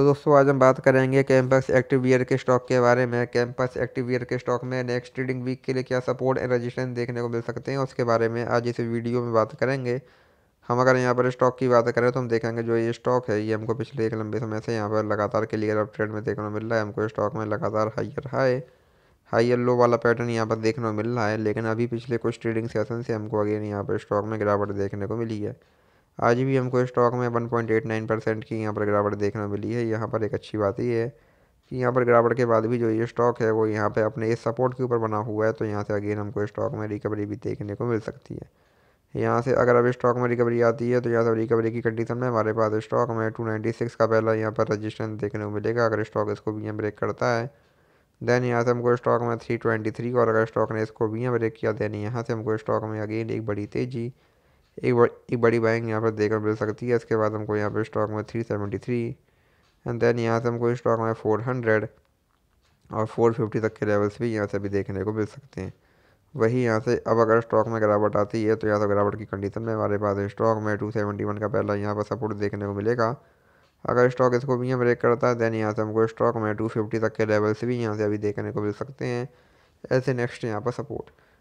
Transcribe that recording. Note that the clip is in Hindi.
तो दोस्तों आज हम बात करेंगे कैंपस एक्टिव ईयर के स्टॉक के बारे में कैंपस एक्टिव ईयर के स्टॉक में नेक्स्ट ट्रेडिंग वीक के लिए क्या सपोर्ट एंड रजिस्ट्रेंस देखने को मिल सकते हैं उसके बारे में आज इस वीडियो में बात करेंगे हम अगर यहाँ पर स्टॉक की बात करें तो हम देखेंगे जो ये स्टॉक है ये हमको पिछले एक लंबे समय से यहाँ पर लगातार क्लियर अप ट्रेड में देखने को मिल रहा है हमको स्टॉक में लगातार हाइयर हाई हाइयर लो वाला पैटर्न यहाँ पर देखने को मिल रहा है लेकिन अभी पिछले कुछ ट्रेडिंग सेशन से हमको अगेन यहाँ पर स्टॉक में गिरावट देखने को मिली है आज भी हमको स्टॉक में one point eight nine percent की यहाँ पर गिरावट देखने मिली है यहाँ पर एक अच्छी बात ही है कि यहाँ पर गिरावट के बाद भी जो ये स्टॉक है वो यहाँ पर अपने इस सपोर्ट के ऊपर बना हुआ है तो यहाँ से अगेन हमको स्टॉक में रिकवरी भी देखने को मिल सकती है यहाँ से अगर अब स्टॉक में रिकवरी आती है तो यहाँ से रिकवरी की कंडीशन में हमारे पास स्टॉक में टू नाइन्टी सिक्स का पहला यहाँ पर रजिस्ट्रेंस देखने को मिलेगा अगर स्टॉक इसको भी यहाँ ब्रेक करता है देन यहाँ से हमको स्टॉक में थ्री ट्वेंटी थ्री और अगर स्टॉक ने इसको भी यहाँ ब्रेक किया देन यहाँ से हमको स्टॉक में अगेन एक बड़ी तेज़ी एक बड़ एक बड़ी बाइक यहाँ पर देखकर मिल सकती है इसके बाद हमको यहाँ पर स्टॉक में three seventy three and then यहाँ से हमको स्टॉक में फोर हंड्रेड और फोर फिफ्टी तक के लेवल्स भी यहाँ से भी देखने को मिल सकते हैं वही यहाँ से अब अगर स्टॉक में गिरावट आती है तो यहाँ से गिरावट की कंडीशन में हमारे पास स्टॉक में टू सेवेंटी वन का पहला यहाँ पर सपोर्ट देखने को मिलेगा अगर स्टॉक इसको भी यहाँ ब्रेक करता है देन यहाँ से हमको स्टॉक में टू फिफ्टी तक के लेवल्स भी यहाँ से अभी देखने को मिल सकते हैं ऐसे नेक्स्ट यहाँ पर सपोर्ट